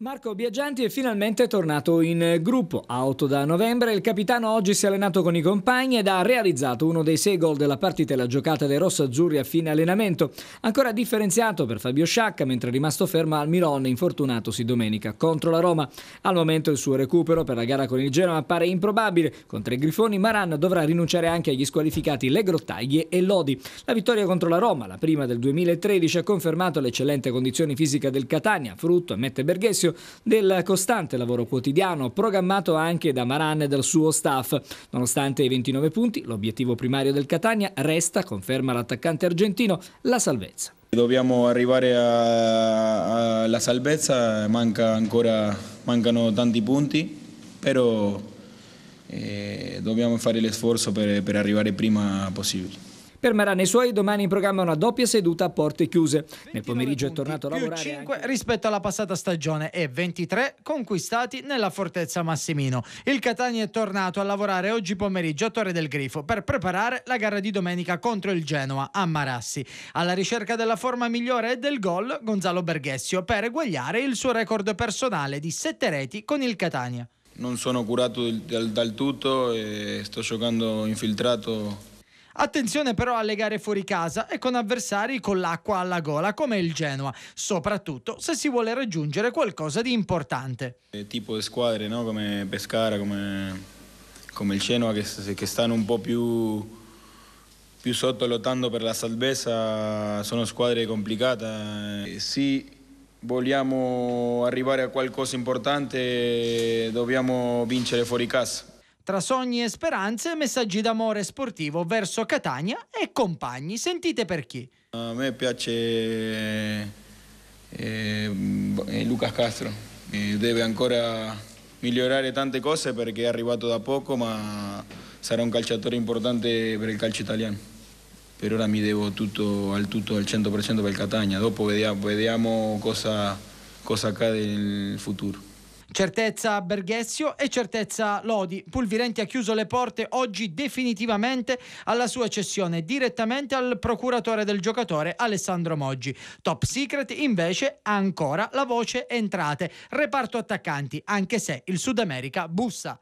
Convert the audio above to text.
Marco Biagianti è finalmente tornato in eh, gruppo. A 8 da novembre, il capitano oggi si è allenato con i compagni ed ha realizzato uno dei sei gol della partita e la giocata dei rossazzurri a fine allenamento. Ancora differenziato per Fabio Sciacca, mentre è rimasto fermo al Milan infortunatosi domenica contro la Roma. Al momento il suo recupero per la gara con il Genoa appare improbabile. Con tre grifoni, Maran dovrà rinunciare anche agli squalificati Legrottaglie e Lodi. La vittoria contro la Roma, la prima del 2013, ha confermato l'eccellente condizione fisica del Catania, frutto, ammette Berghessio spazio del costante lavoro quotidiano programmato anche da Maran e dal suo staff. Nonostante i 29 punti, l'obiettivo primario del Catania resta, conferma l'attaccante argentino, la salvezza. Dobbiamo arrivare alla salvezza, manca ancora, mancano tanti punti, però eh, dobbiamo fare l'esforzo per, per arrivare prima possibile. Per Permarà nei suoi domani in programma una doppia seduta a porte chiuse. Nel pomeriggio è tornato a lavorare. 5 anche... rispetto alla passata stagione e 23 conquistati nella fortezza Massimino. Il Catania è tornato a lavorare oggi pomeriggio a Torre del Grifo per preparare la gara di domenica contro il Genoa a Marassi. Alla ricerca della forma migliore e del gol, Gonzalo Berghessio per eguagliare il suo record personale di 7 reti con il Catania. Non sono curato dal, dal tutto, sto giocando infiltrato Attenzione però alle gare fuori casa e con avversari con l'acqua alla gola come il Genoa, soprattutto se si vuole raggiungere qualcosa di importante. Eh, tipo di squadre no? come Pescara, come, come il Genoa che, che, stanno un po' più, più sotto lottando per la salvezza, sono squadre complicate. Eh, sì, vogliamo arrivare a qualcosa di importante dobbiamo vincere fuori casa. Tra sogni e speranze, messaggi d'amore sportivo verso Catania e compagni. Sentite per chi. A me piace eh, eh, Lucas Castro. Eh, deve ancora migliorare tante cose perché è arrivato da poco, ma sarà un calciatore importante per il calcio italiano. Per ora mi devo tutto, al tutto al 100% per il Catania. Dopo vediamo, vediamo cosa, cosa accade nel futuro. Certezza Berghessio e certezza Lodi. Pulvirenti ha chiuso le porte oggi definitivamente alla sua cessione direttamente al procuratore del giocatore Alessandro Moggi. Top Secret invece ha ancora la voce entrate. Reparto attaccanti, anche se il Sud America bussa